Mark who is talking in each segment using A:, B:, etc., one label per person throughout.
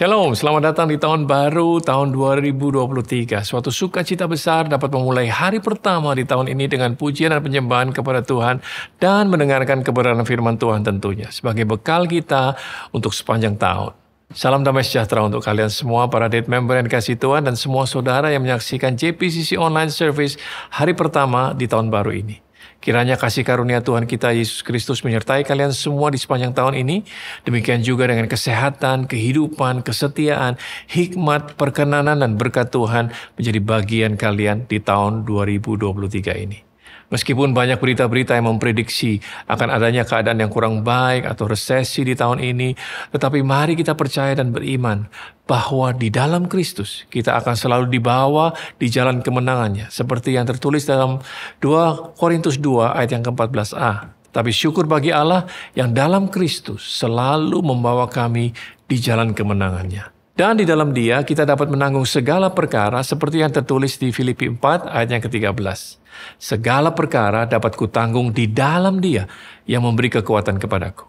A: Shalom, selamat datang di tahun baru tahun 2023. Suatu sukacita besar dapat memulai hari pertama di tahun ini dengan pujian dan penyembahan kepada Tuhan dan mendengarkan kebenaran firman Tuhan tentunya sebagai bekal kita untuk sepanjang tahun. Salam damai sejahtera untuk kalian semua para date member yang dikasih Tuhan dan semua saudara yang menyaksikan JPCC online service hari pertama di tahun baru ini. Kiranya kasih karunia Tuhan kita Yesus Kristus menyertai kalian semua di sepanjang tahun ini. Demikian juga dengan kesehatan, kehidupan, kesetiaan, hikmat, perkenanan, dan berkat Tuhan menjadi bagian kalian di tahun 2023 ini. Meskipun banyak berita-berita yang memprediksi akan adanya keadaan yang kurang baik atau resesi di tahun ini, tetapi mari kita percaya dan beriman bahwa di dalam Kristus kita akan selalu dibawa di jalan kemenangannya seperti yang tertulis dalam 2 Korintus 2 ayat yang ke-14a. Tapi syukur bagi Allah yang dalam Kristus selalu membawa kami di jalan kemenangannya. Dan di dalam dia kita dapat menanggung segala perkara seperti yang tertulis di Filipi 4 ayat yang ke-13. Segala perkara dapat kutanggung di dalam Dia yang memberi kekuatan kepadaku.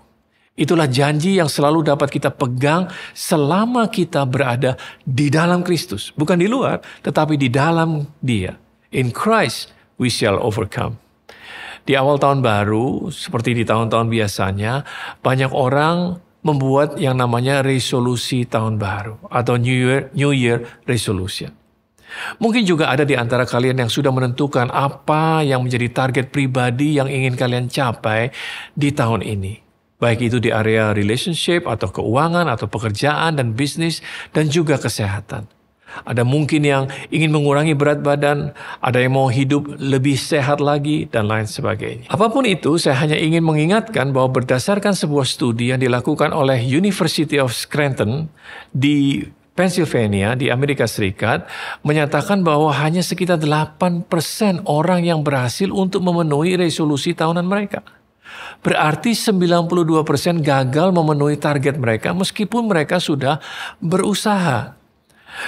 A: Itulah janji yang selalu dapat kita pegang selama kita berada di dalam Kristus, bukan di luar, tetapi di dalam Dia. In Christ we shall overcome. Di awal tahun baru, seperti di tahun-tahun biasanya, banyak orang membuat yang namanya resolusi tahun baru atau New Year, New Year resolution. Mungkin juga ada di antara kalian yang sudah menentukan apa yang menjadi target pribadi yang ingin kalian capai di tahun ini. Baik itu di area relationship atau keuangan atau pekerjaan dan bisnis dan juga kesehatan. Ada mungkin yang ingin mengurangi berat badan, ada yang mau hidup lebih sehat lagi, dan lain sebagainya. Apapun itu, saya hanya ingin mengingatkan bahwa berdasarkan sebuah studi yang dilakukan oleh University of Scranton di Pennsylvania di Amerika Serikat menyatakan bahwa hanya sekitar 8% orang yang berhasil untuk memenuhi resolusi tahunan mereka. Berarti 92% gagal memenuhi target mereka meskipun mereka sudah berusaha.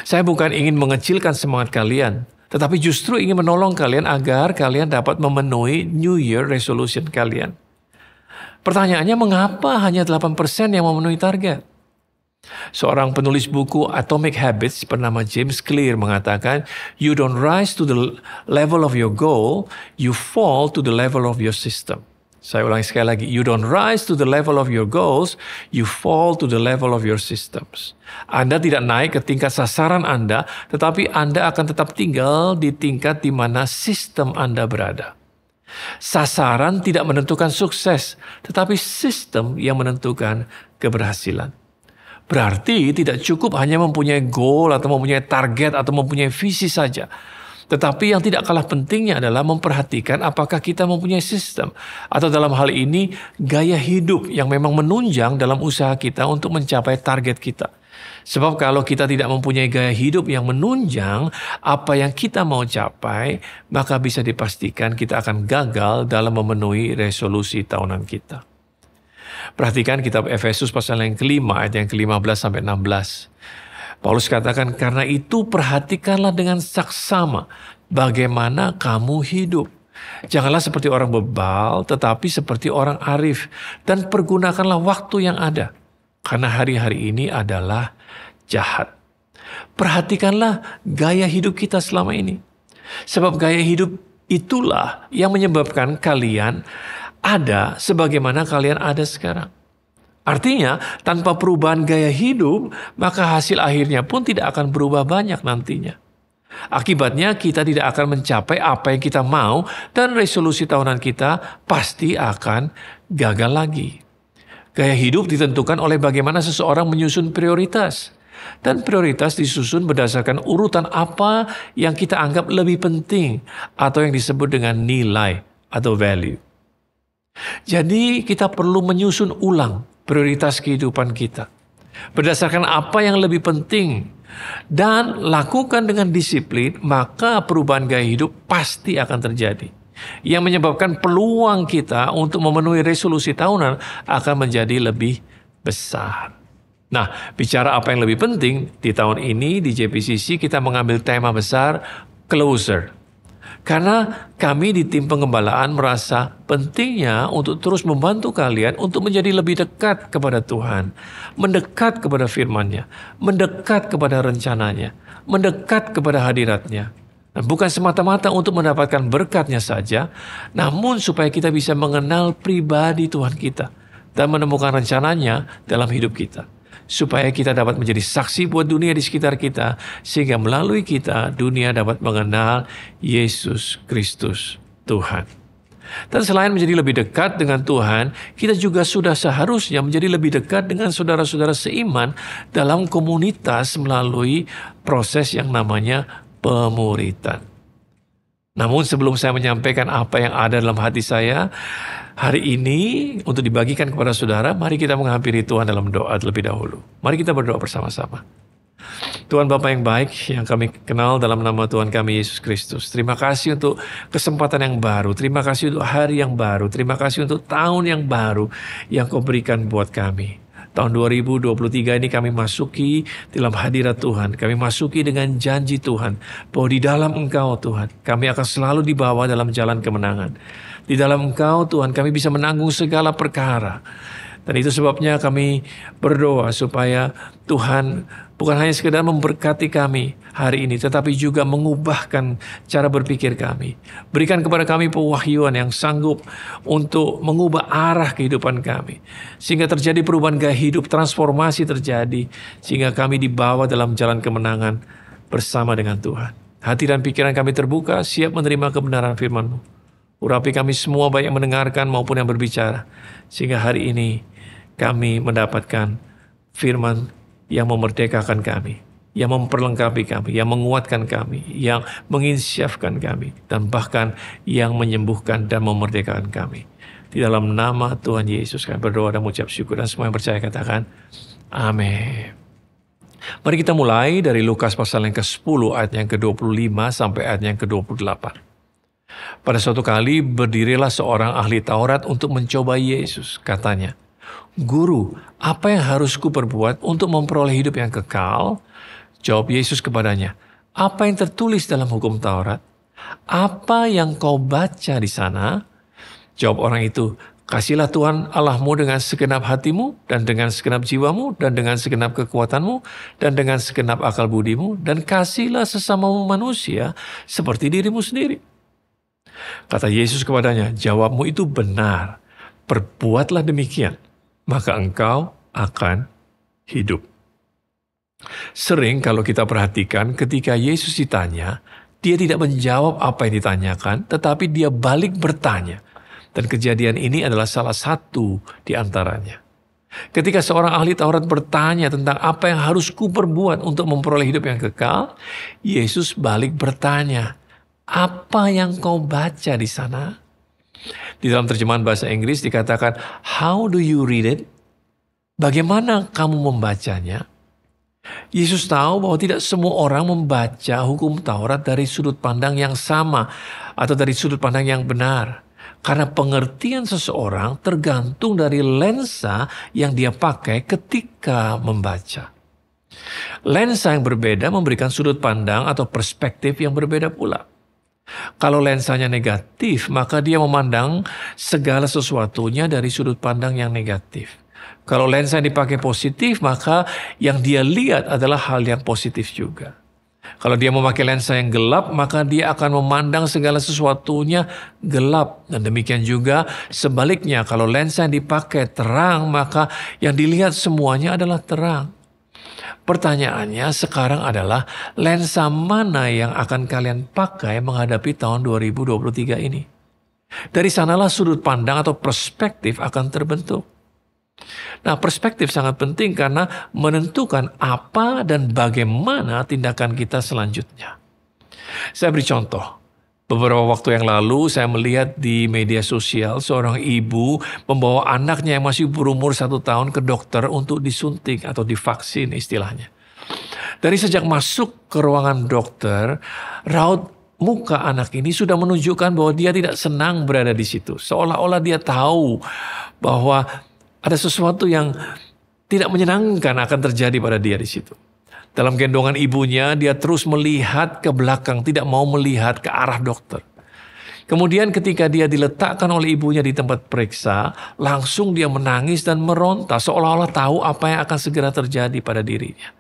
A: Saya bukan ingin mengecilkan semangat kalian, tetapi justru ingin menolong kalian agar kalian dapat memenuhi New Year resolution kalian. Pertanyaannya mengapa hanya 8% yang memenuhi target? Seorang penulis buku Atomic Habits bernama James Clear mengatakan, "You don't rise to the level of your goal, you fall to the level of your system." Saya ulangi sekali lagi, "You don't rise to the level of your goals, you fall to the level of your systems." Anda tidak naik ke tingkat sasaran Anda, tetapi Anda akan tetap tinggal di tingkat di mana sistem Anda berada. Sasaran tidak menentukan sukses, tetapi sistem yang menentukan keberhasilan. Berarti tidak cukup hanya mempunyai goal atau mempunyai target atau mempunyai visi saja. Tetapi yang tidak kalah pentingnya adalah memperhatikan apakah kita mempunyai sistem atau dalam hal ini gaya hidup yang memang menunjang dalam usaha kita untuk mencapai target kita. Sebab kalau kita tidak mempunyai gaya hidup yang menunjang apa yang kita mau capai, maka bisa dipastikan kita akan gagal dalam memenuhi resolusi tahunan kita. Perhatikan kitab Efesus pasal yang kelima, ayat yang kelima belas sampai enam belas Paulus katakan, karena itu perhatikanlah dengan saksama bagaimana kamu hidup. Janganlah seperti orang bebal, tetapi seperti orang arif. Dan pergunakanlah waktu yang ada. Karena hari-hari ini adalah jahat. Perhatikanlah gaya hidup kita selama ini. Sebab gaya hidup itulah yang menyebabkan kalian ada sebagaimana kalian ada sekarang. Artinya, tanpa perubahan gaya hidup, maka hasil akhirnya pun tidak akan berubah banyak nantinya. Akibatnya, kita tidak akan mencapai apa yang kita mau, dan resolusi tahunan kita pasti akan gagal lagi. Gaya hidup ditentukan oleh bagaimana seseorang menyusun prioritas, dan prioritas disusun berdasarkan urutan apa yang kita anggap lebih penting atau yang disebut dengan nilai atau value. Jadi kita perlu menyusun ulang prioritas kehidupan kita. Berdasarkan apa yang lebih penting dan lakukan dengan disiplin, maka perubahan gaya hidup pasti akan terjadi. Yang menyebabkan peluang kita untuk memenuhi resolusi tahunan akan menjadi lebih besar. Nah, bicara apa yang lebih penting, di tahun ini di JPCC kita mengambil tema besar Closer, karena kami di tim pengembalaan merasa pentingnya untuk terus membantu kalian untuk menjadi lebih dekat kepada Tuhan, mendekat kepada firman-Nya, mendekat kepada rencananya, mendekat kepada hadiratnya. Dan bukan semata-mata untuk mendapatkan berkatnya saja, namun supaya kita bisa mengenal pribadi Tuhan kita dan menemukan rencananya dalam hidup kita supaya kita dapat menjadi saksi buat dunia di sekitar kita sehingga melalui kita dunia dapat mengenal Yesus Kristus Tuhan. Dan selain menjadi lebih dekat dengan Tuhan, kita juga sudah seharusnya menjadi lebih dekat dengan saudara-saudara seiman dalam komunitas melalui proses yang namanya pemuritan. Namun sebelum saya menyampaikan apa yang ada dalam hati saya hari ini untuk dibagikan kepada saudara, mari kita menghampiri Tuhan dalam doa terlebih dahulu. Mari kita berdoa bersama-sama. Tuhan Bapa yang baik yang kami kenal dalam nama Tuhan kami Yesus Kristus. Terima kasih untuk kesempatan yang baru. Terima kasih untuk hari yang baru. Terima kasih untuk tahun yang baru yang kau berikan buat kami. Tahun 2023 ini kami masuki dalam hadirat Tuhan. Kami masuki dengan janji Tuhan bahwa di dalam Engkau Tuhan kami akan selalu dibawa dalam jalan kemenangan. Di dalam Engkau Tuhan kami bisa menanggung segala perkara. Dan itu sebabnya kami berdoa supaya Tuhan bukan hanya sekedar memberkati kami hari ini, tetapi juga mengubahkan cara berpikir kami. Berikan kepada kami pewahyuan yang sanggup untuk mengubah arah kehidupan kami. Sehingga terjadi perubahan gaya hidup, transformasi terjadi. Sehingga kami dibawa dalam jalan kemenangan bersama dengan Tuhan. Hati dan pikiran kami terbuka, siap menerima kebenaran firman-Mu. Urapi kami semua baik yang mendengarkan maupun yang berbicara. Sehingga hari ini kami mendapatkan firman yang memerdekakan kami, yang memperlengkapi kami, yang menguatkan kami, yang menginsyafkan kami, dan bahkan yang menyembuhkan dan memerdekakan kami. Di dalam nama Tuhan Yesus kami berdoa dan mengucap syukur dan semua yang percaya katakan amin. Mari kita mulai dari Lukas pasal yang ke-10 ayat yang ke-25 sampai ayat yang ke-28. Pada suatu kali berdirilah seorang ahli Taurat untuk mencoba Yesus, katanya. Guru, apa yang harus ku perbuat untuk memperoleh hidup yang kekal? Jawab Yesus kepadanya, apa yang tertulis dalam hukum Taurat? Apa yang kau baca di sana? Jawab orang itu, Kasihlah Tuhan Allahmu dengan segenap hatimu, dan dengan segenap jiwamu, dan dengan segenap kekuatanmu, dan dengan segenap akal budimu, dan kasihlah sesamamu manusia seperti dirimu sendiri. Kata Yesus kepadanya, jawabmu itu benar, perbuatlah demikian, maka engkau akan hidup. Sering kalau kita perhatikan ketika Yesus ditanya, dia tidak menjawab apa yang ditanyakan, tetapi dia balik bertanya. Dan kejadian ini adalah salah satu di antaranya. Ketika seorang ahli Taurat bertanya tentang apa yang harus kuperbuat untuk memperoleh hidup yang kekal, Yesus balik bertanya, apa yang kau baca di sana? Di dalam terjemahan bahasa Inggris dikatakan, how do you read it? Bagaimana kamu membacanya? Yesus tahu bahwa tidak semua orang membaca hukum Taurat dari sudut pandang yang sama atau dari sudut pandang yang benar. Karena pengertian seseorang tergantung dari lensa yang dia pakai ketika membaca. Lensa yang berbeda memberikan sudut pandang atau perspektif yang berbeda pula. Kalau lensanya negatif, maka dia memandang segala sesuatunya dari sudut pandang yang negatif. Kalau lensa yang dipakai positif, maka yang dia lihat adalah hal yang positif juga. Kalau dia memakai lensa yang gelap, maka dia akan memandang segala sesuatunya gelap. Dan demikian juga sebaliknya, kalau lensa yang dipakai terang, maka yang dilihat semuanya adalah terang. Pertanyaannya sekarang adalah lensa mana yang akan kalian pakai menghadapi tahun 2023 ini? Dari sanalah sudut pandang atau perspektif akan terbentuk. Nah, perspektif sangat penting karena menentukan apa dan bagaimana tindakan kita selanjutnya. Saya beri contoh. Beberapa waktu yang lalu saya melihat di media sosial seorang ibu membawa anaknya yang masih berumur satu tahun ke dokter untuk disuntik atau divaksin istilahnya. Dari sejak masuk ke ruangan dokter, raut muka anak ini sudah menunjukkan bahwa dia tidak senang berada di situ. Seolah-olah dia tahu bahwa ada sesuatu yang tidak menyenangkan akan terjadi pada dia di situ. Dalam gendongan ibunya, dia terus melihat ke belakang, tidak mau melihat ke arah dokter. Kemudian ketika dia diletakkan oleh ibunya di tempat periksa, langsung dia menangis dan meronta seolah-olah tahu apa yang akan segera terjadi pada dirinya.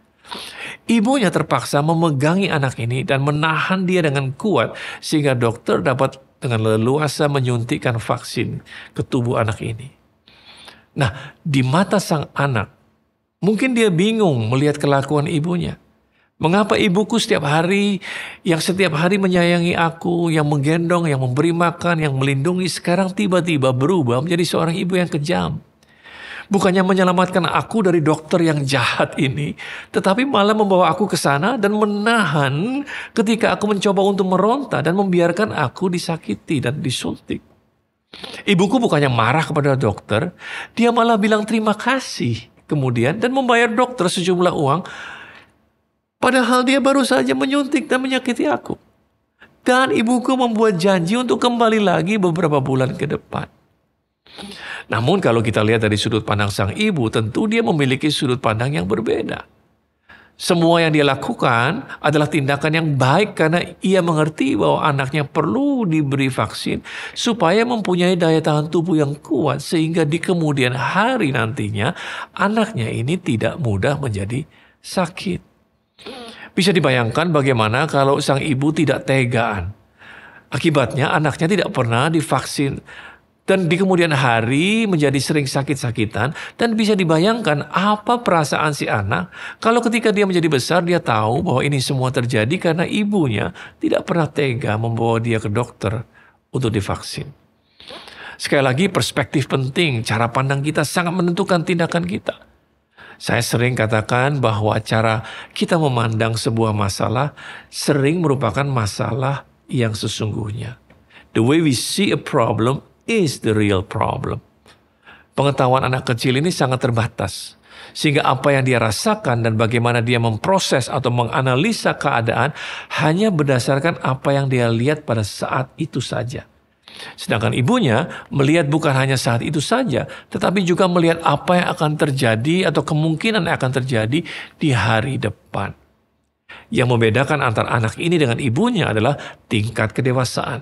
A: Ibunya terpaksa memegangi anak ini dan menahan dia dengan kuat sehingga dokter dapat dengan leluasa menyuntikkan vaksin ke tubuh anak ini. Nah, di mata sang anak, Mungkin dia bingung melihat kelakuan ibunya. Mengapa ibuku setiap hari, yang setiap hari menyayangi aku, yang menggendong, yang memberi makan, yang melindungi, sekarang tiba-tiba berubah menjadi seorang ibu yang kejam. Bukannya menyelamatkan aku dari dokter yang jahat ini, tetapi malah membawa aku ke sana dan menahan ketika aku mencoba untuk meronta dan membiarkan aku disakiti dan disuntik. Ibuku bukannya marah kepada dokter, dia malah bilang terima kasih kemudian dan membayar dokter sejumlah uang padahal dia baru saja menyuntik dan menyakiti aku. Dan ibuku membuat janji untuk kembali lagi beberapa bulan ke depan. Namun kalau kita lihat dari sudut pandang sang ibu, tentu dia memiliki sudut pandang yang berbeda semua yang dia lakukan adalah tindakan yang baik karena ia mengerti bahwa anaknya perlu diberi vaksin supaya mempunyai daya tahan tubuh yang kuat sehingga di kemudian hari nantinya anaknya ini tidak mudah menjadi sakit. Bisa dibayangkan bagaimana kalau sang ibu tidak tegaan. Akibatnya anaknya tidak pernah divaksin dan di kemudian hari menjadi sering sakit-sakitan dan bisa dibayangkan apa perasaan si anak kalau ketika dia menjadi besar dia tahu bahwa ini semua terjadi karena ibunya tidak pernah tega membawa dia ke dokter untuk divaksin. Sekali lagi perspektif penting, cara pandang kita sangat menentukan tindakan kita. Saya sering katakan bahwa cara kita memandang sebuah masalah sering merupakan masalah yang sesungguhnya. The way we see a problem is the real problem. Pengetahuan anak kecil ini sangat terbatas. Sehingga apa yang dia rasakan dan bagaimana dia memproses atau menganalisa keadaan hanya berdasarkan apa yang dia lihat pada saat itu saja. Sedangkan ibunya melihat bukan hanya saat itu saja, tetapi juga melihat apa yang akan terjadi atau kemungkinan yang akan terjadi di hari depan. Yang membedakan antara anak ini dengan ibunya adalah tingkat kedewasaan.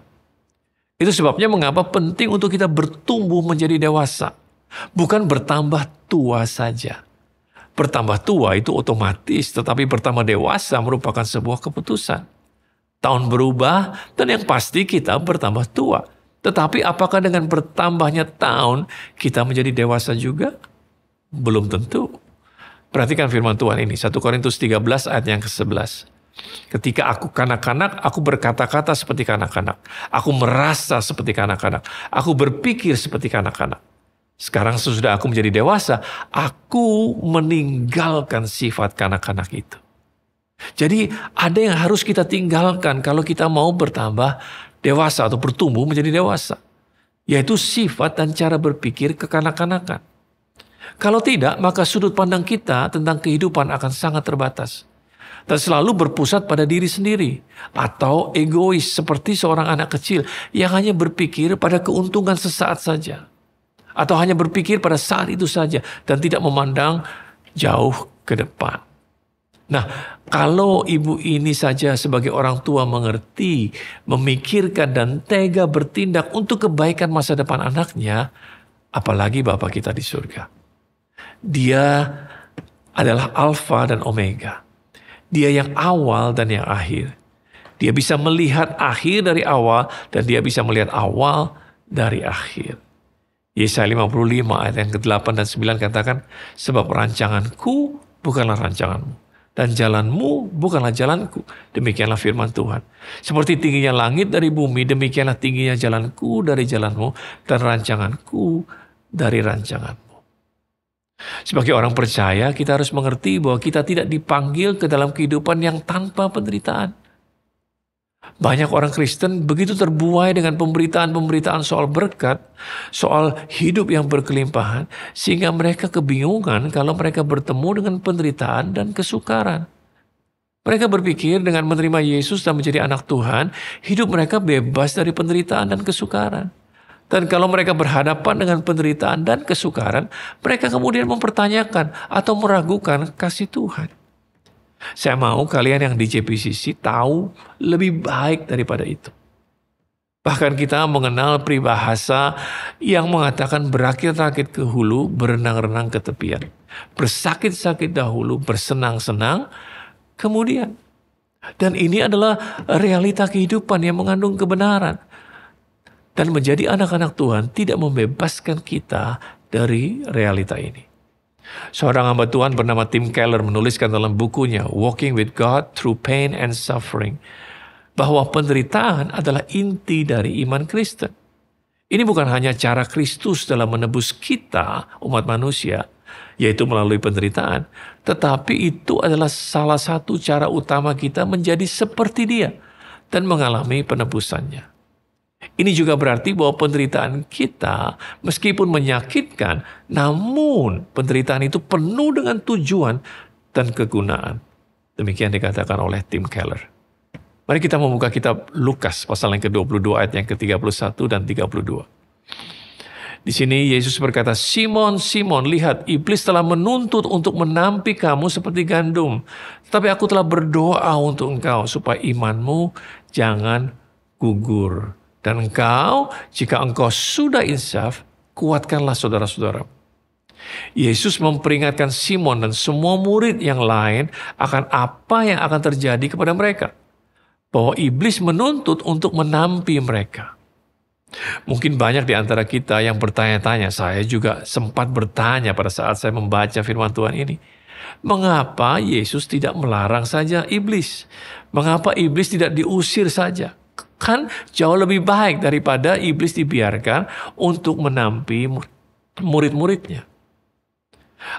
A: Itu sebabnya mengapa penting untuk kita bertumbuh menjadi dewasa. Bukan bertambah tua saja. Bertambah tua itu otomatis, tetapi bertambah dewasa merupakan sebuah keputusan. Tahun berubah, dan yang pasti kita bertambah tua. Tetapi apakah dengan bertambahnya tahun, kita menjadi dewasa juga? Belum tentu. Perhatikan firman Tuhan ini, 1 Korintus 13 ayat yang ke-11. Ketika aku kanak-kanak, aku berkata-kata seperti kanak-kanak. Aku merasa seperti kanak-kanak. Aku berpikir seperti kanak-kanak. Sekarang sesudah aku menjadi dewasa, aku meninggalkan sifat kanak-kanak itu. Jadi ada yang harus kita tinggalkan kalau kita mau bertambah dewasa atau bertumbuh menjadi dewasa. Yaitu sifat dan cara berpikir kekanak-kanakan. Kalau tidak, maka sudut pandang kita tentang kehidupan akan sangat terbatas dan selalu berpusat pada diri sendiri atau egois seperti seorang anak kecil yang hanya berpikir pada keuntungan sesaat saja atau hanya berpikir pada saat itu saja dan tidak memandang jauh ke depan. Nah, kalau ibu ini saja sebagai orang tua mengerti, memikirkan dan tega bertindak untuk kebaikan masa depan anaknya, apalagi Bapak kita di surga. Dia adalah alfa dan omega dia yang awal dan yang akhir. Dia bisa melihat akhir dari awal dan dia bisa melihat awal dari akhir. Yesaya 55 ayat yang ke-8 dan 9 katakan, Sebab rancanganku bukanlah rancanganmu, dan jalanmu bukanlah jalanku. Demikianlah firman Tuhan. Seperti tingginya langit dari bumi, demikianlah tingginya jalanku dari jalanmu, dan rancanganku dari rancanganmu. Sebagai orang percaya, kita harus mengerti bahwa kita tidak dipanggil ke dalam kehidupan yang tanpa penderitaan. Banyak orang Kristen begitu terbuai dengan pemberitaan-pemberitaan soal berkat, soal hidup yang berkelimpahan, sehingga mereka kebingungan kalau mereka bertemu dengan penderitaan dan kesukaran. Mereka berpikir dengan menerima Yesus dan menjadi anak Tuhan, hidup mereka bebas dari penderitaan dan kesukaran. Dan kalau mereka berhadapan dengan penderitaan dan kesukaran, mereka kemudian mempertanyakan atau meragukan kasih Tuhan. Saya mau kalian yang di JPCC tahu lebih baik daripada itu. Bahkan kita mengenal peribahasa yang mengatakan berakit-rakit ke hulu, berenang-renang ke tepian. Bersakit-sakit dahulu, bersenang-senang, kemudian. Dan ini adalah realita kehidupan yang mengandung kebenaran dan menjadi anak-anak Tuhan tidak membebaskan kita dari realita ini. Seorang hamba Tuhan bernama Tim Keller menuliskan dalam bukunya Walking with God Through Pain and Suffering bahwa penderitaan adalah inti dari iman Kristen. Ini bukan hanya cara Kristus dalam menebus kita, umat manusia, yaitu melalui penderitaan, tetapi itu adalah salah satu cara utama kita menjadi seperti Dia dan mengalami penebusannya. Ini juga berarti bahwa penderitaan kita, meskipun menyakitkan, namun penderitaan itu penuh dengan tujuan dan kegunaan. Demikian dikatakan oleh Tim Keller. Mari kita membuka kitab Lukas pasal yang ke-22 ayat yang ke-31 dan 32. Di sini Yesus berkata, "Simon, Simon, lihat iblis telah menuntut untuk menampi kamu seperti gandum, tapi aku telah berdoa untuk engkau supaya imanmu jangan gugur." Dan engkau, jika engkau sudah insaf, kuatkanlah saudara-saudara. Yesus memperingatkan Simon dan semua murid yang lain akan apa yang akan terjadi kepada mereka. Bahwa iblis menuntut untuk menampi mereka. Mungkin banyak di antara kita yang bertanya-tanya, saya juga sempat bertanya pada saat saya membaca firman Tuhan ini. Mengapa Yesus tidak melarang saja iblis? Mengapa iblis tidak diusir saja? Kan jauh lebih baik daripada iblis dibiarkan untuk menampi murid-muridnya.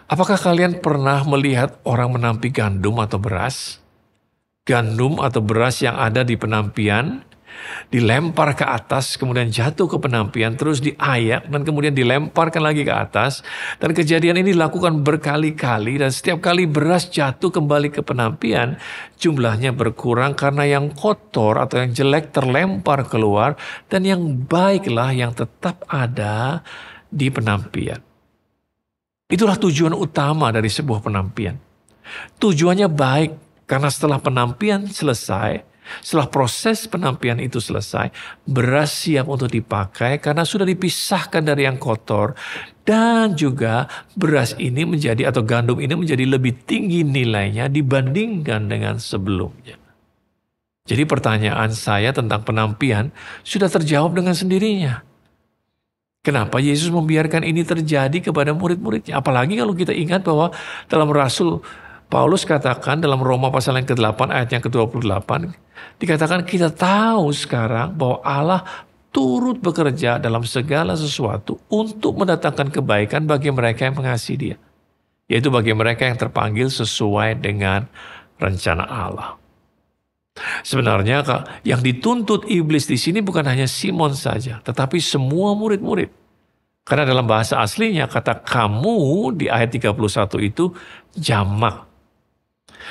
A: Apakah kalian pernah melihat orang menampi gandum atau beras? Gandum atau beras yang ada di penampian dilempar ke atas, kemudian jatuh ke penampian, terus diayak, dan kemudian dilemparkan lagi ke atas. Dan kejadian ini dilakukan berkali-kali, dan setiap kali beras jatuh kembali ke penampian, jumlahnya berkurang karena yang kotor atau yang jelek terlempar keluar, dan yang baiklah yang tetap ada di penampian. Itulah tujuan utama dari sebuah penampian. Tujuannya baik, karena setelah penampian selesai, setelah proses penampian itu selesai, beras siap untuk dipakai karena sudah dipisahkan dari yang kotor. Dan juga beras ini menjadi atau gandum ini menjadi lebih tinggi nilainya dibandingkan dengan sebelumnya. Jadi pertanyaan saya tentang penampian sudah terjawab dengan sendirinya. Kenapa Yesus membiarkan ini terjadi kepada murid-muridnya? Apalagi kalau kita ingat bahwa dalam Rasul Paulus katakan dalam Roma pasal yang ke-8 ayat yang ke-28 dikatakan kita tahu sekarang bahwa Allah turut bekerja dalam segala sesuatu untuk mendatangkan kebaikan bagi mereka yang mengasihi Dia, yaitu bagi mereka yang terpanggil sesuai dengan rencana Allah. Sebenarnya yang dituntut iblis di sini bukan hanya Simon saja, tetapi semua murid-murid. Karena dalam bahasa aslinya kata kamu di ayat 31 itu jamak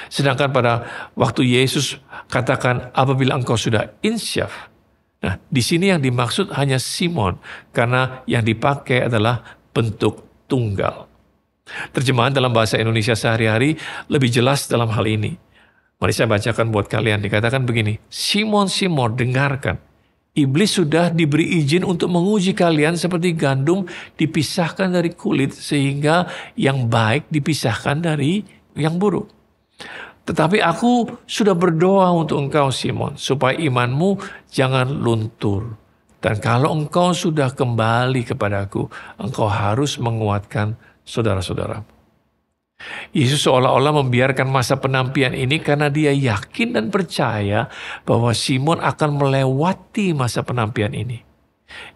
A: Sedangkan pada waktu Yesus katakan apabila engkau sudah insyaf, Nah, di sini yang dimaksud hanya Simon karena yang dipakai adalah bentuk tunggal. Terjemahan dalam bahasa Indonesia sehari-hari lebih jelas dalam hal ini. Mari saya bacakan buat kalian. Dikatakan begini, Simon, Simon, dengarkan. Iblis sudah diberi izin untuk menguji kalian seperti gandum dipisahkan dari kulit sehingga yang baik dipisahkan dari yang buruk. Tetapi aku sudah berdoa untuk engkau Simon, supaya imanmu jangan luntur. Dan kalau engkau sudah kembali kepadaku, engkau harus menguatkan saudara-saudaramu. Yesus seolah-olah membiarkan masa penampian ini karena dia yakin dan percaya bahwa Simon akan melewati masa penampian ini.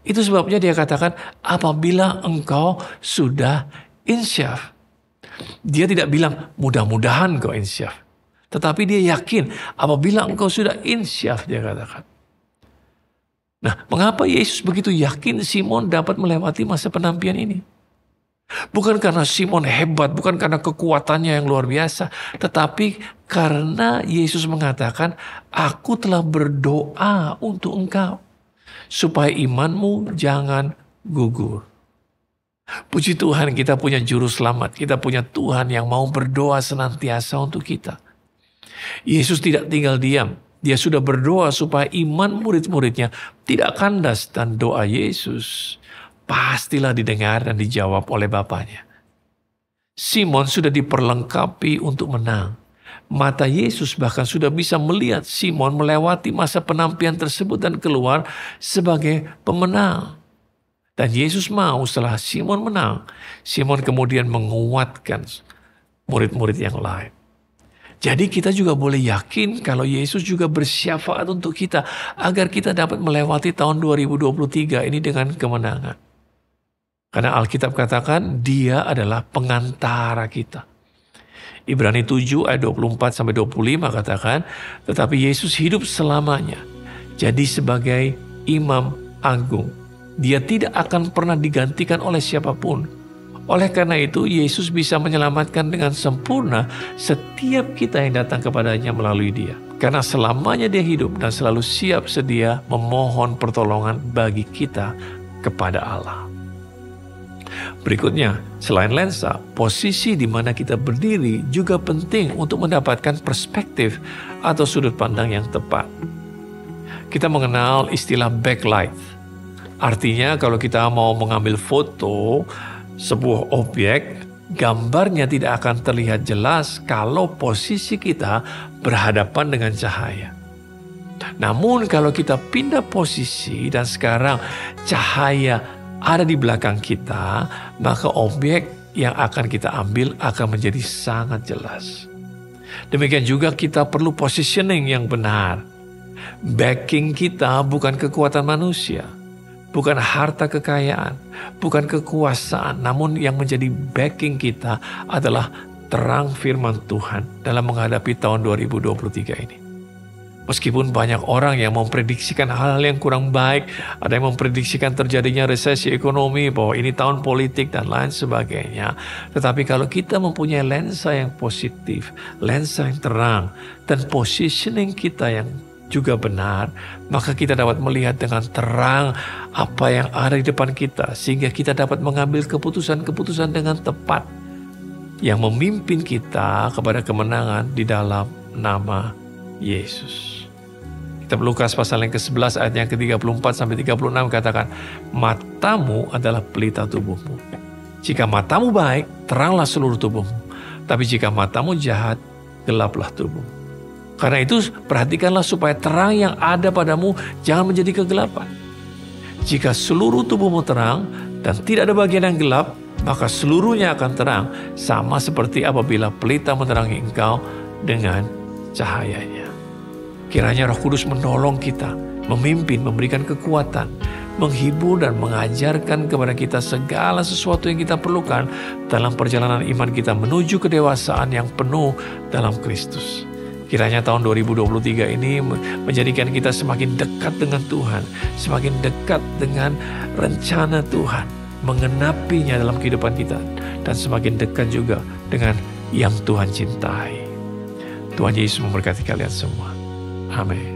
A: Itu sebabnya dia katakan, apabila engkau sudah insyaf. Dia tidak bilang, mudah-mudahan kau insyaf. Tetapi dia yakin, apabila engkau sudah insyaf, dia katakan. Nah, mengapa Yesus begitu yakin Simon dapat melewati masa penampian ini? Bukan karena Simon hebat, bukan karena kekuatannya yang luar biasa, tetapi karena Yesus mengatakan, "Aku telah berdoa untuk engkau, supaya imanmu jangan gugur." Puji Tuhan kita punya juru selamat, kita punya Tuhan yang mau berdoa senantiasa untuk kita. Yesus tidak tinggal diam, dia sudah berdoa supaya iman murid-muridnya tidak kandas dan doa Yesus pastilah didengar dan dijawab oleh Bapaknya. Simon sudah diperlengkapi untuk menang. Mata Yesus bahkan sudah bisa melihat Simon melewati masa penampian tersebut dan keluar sebagai pemenang. Dan Yesus mau setelah Simon menang, Simon kemudian menguatkan murid-murid yang lain. Jadi kita juga boleh yakin kalau Yesus juga bersyafaat untuk kita agar kita dapat melewati tahun 2023 ini dengan kemenangan. Karena Alkitab katakan dia adalah pengantara kita. Ibrani 7 ayat 24 sampai 25 katakan, tetapi Yesus hidup selamanya. Jadi sebagai imam agung dia tidak akan pernah digantikan oleh siapapun. Oleh karena itu, Yesus bisa menyelamatkan dengan sempurna setiap kita yang datang kepadanya melalui Dia. Karena selamanya Dia hidup dan selalu siap sedia memohon pertolongan bagi kita kepada Allah. Berikutnya, selain lensa, posisi di mana kita berdiri juga penting untuk mendapatkan perspektif atau sudut pandang yang tepat. Kita mengenal istilah backlight, Artinya kalau kita mau mengambil foto sebuah objek, gambarnya tidak akan terlihat jelas kalau posisi kita berhadapan dengan cahaya. Namun kalau kita pindah posisi dan sekarang cahaya ada di belakang kita, maka objek yang akan kita ambil akan menjadi sangat jelas. Demikian juga kita perlu positioning yang benar. Backing kita bukan kekuatan manusia bukan harta kekayaan, bukan kekuasaan, namun yang menjadi backing kita adalah terang firman Tuhan dalam menghadapi tahun 2023 ini. Meskipun banyak orang yang memprediksikan hal-hal yang kurang baik, ada yang memprediksikan terjadinya resesi ekonomi, bahwa ini tahun politik dan lain sebagainya. Tetapi kalau kita mempunyai lensa yang positif, lensa yang terang, dan positioning kita yang juga benar, maka kita dapat melihat dengan terang apa yang ada di depan kita, sehingga kita dapat mengambil keputusan-keputusan dengan tepat yang memimpin kita kepada kemenangan di dalam nama Yesus. Kitab Lukas pasal yang ke-11 ayat yang ke-34 sampai 36 katakan, "Matamu adalah pelita tubuhmu. Jika matamu baik, teranglah seluruh tubuhmu. Tapi jika matamu jahat, gelaplah tubuhmu." Karena itu perhatikanlah supaya terang yang ada padamu jangan menjadi kegelapan. Jika seluruh tubuhmu terang dan tidak ada bagian yang gelap, maka seluruhnya akan terang, sama seperti apabila pelita menerangi engkau dengan cahayanya. Kiranya Roh Kudus menolong kita, memimpin, memberikan kekuatan, menghibur dan mengajarkan kepada kita segala sesuatu yang kita perlukan dalam perjalanan iman kita menuju kedewasaan yang penuh dalam Kristus. Kiranya tahun 2023 ini menjadikan kita semakin dekat dengan Tuhan, semakin dekat dengan rencana Tuhan, mengenapinya dalam kehidupan kita, dan semakin dekat juga dengan yang Tuhan cintai. Tuhan Yesus memberkati kalian semua. Amin.